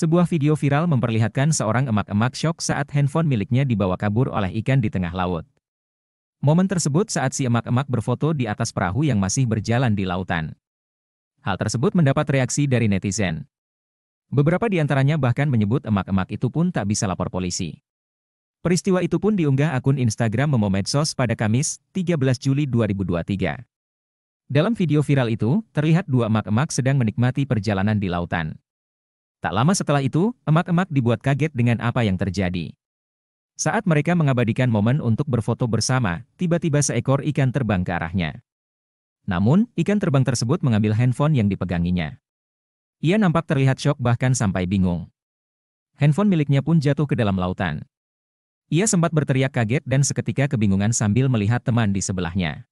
Sebuah video viral memperlihatkan seorang emak-emak shock saat handphone miliknya dibawa kabur oleh ikan di tengah laut. Momen tersebut saat si emak-emak berfoto di atas perahu yang masih berjalan di lautan. Hal tersebut mendapat reaksi dari netizen. Beberapa di antaranya bahkan menyebut emak-emak itu pun tak bisa lapor polisi. Peristiwa itu pun diunggah akun Instagram Medsos pada Kamis, 13 Juli 2023. Dalam video viral itu, terlihat dua emak-emak sedang menikmati perjalanan di lautan. Tak lama setelah itu, emak-emak dibuat kaget dengan apa yang terjadi. Saat mereka mengabadikan momen untuk berfoto bersama, tiba-tiba seekor ikan terbang ke arahnya. Namun, ikan terbang tersebut mengambil handphone yang dipeganginya. Ia nampak terlihat shock bahkan sampai bingung. Handphone miliknya pun jatuh ke dalam lautan. Ia sempat berteriak kaget dan seketika kebingungan sambil melihat teman di sebelahnya.